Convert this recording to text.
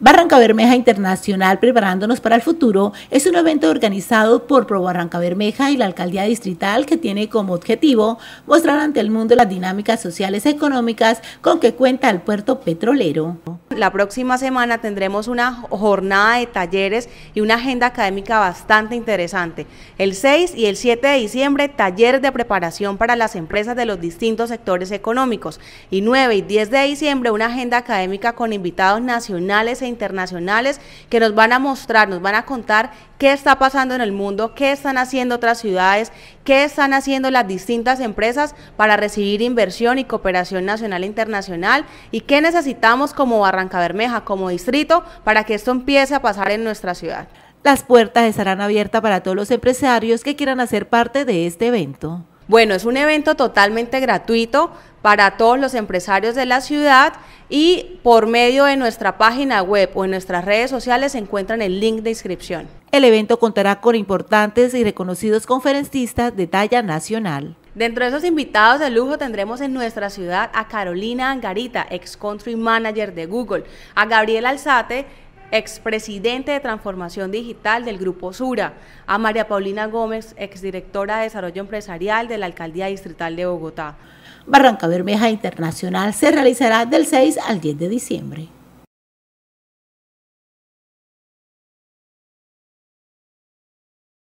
Barranca Bermeja Internacional Preparándonos para el Futuro es un evento organizado por Pro Barranca Bermeja y la Alcaldía Distrital que tiene como objetivo mostrar ante el mundo las dinámicas sociales y económicas con que cuenta el puerto petrolero. La próxima semana tendremos una jornada de talleres y una agenda académica bastante interesante. El 6 y el 7 de diciembre, talleres de preparación para las empresas de los distintos sectores económicos. Y 9 y 10 de diciembre, una agenda académica con invitados nacionales e internacionales que nos van a mostrar, nos van a contar qué está pasando en el mundo, qué están haciendo otras ciudades, qué están haciendo las distintas empresas para recibir inversión y cooperación nacional e internacional y qué necesitamos como barranca Cabermeja Bermeja como distrito para que esto empiece a pasar en nuestra ciudad. Las puertas estarán abiertas para todos los empresarios que quieran hacer parte de este evento. Bueno, es un evento totalmente gratuito para todos los empresarios de la ciudad y por medio de nuestra página web o en nuestras redes sociales se encuentran el link de inscripción. El evento contará con importantes y reconocidos conferencistas de talla nacional. Dentro de esos invitados de lujo tendremos en nuestra ciudad a Carolina Angarita, ex country manager de Google, a Gabriel Alzate, ex Presidente de Transformación Digital del Grupo Sura, a María Paulina Gómez, ex Directora de Desarrollo Empresarial de la Alcaldía Distrital de Bogotá. Barranca Bermeja Internacional se realizará del 6 al 10 de diciembre.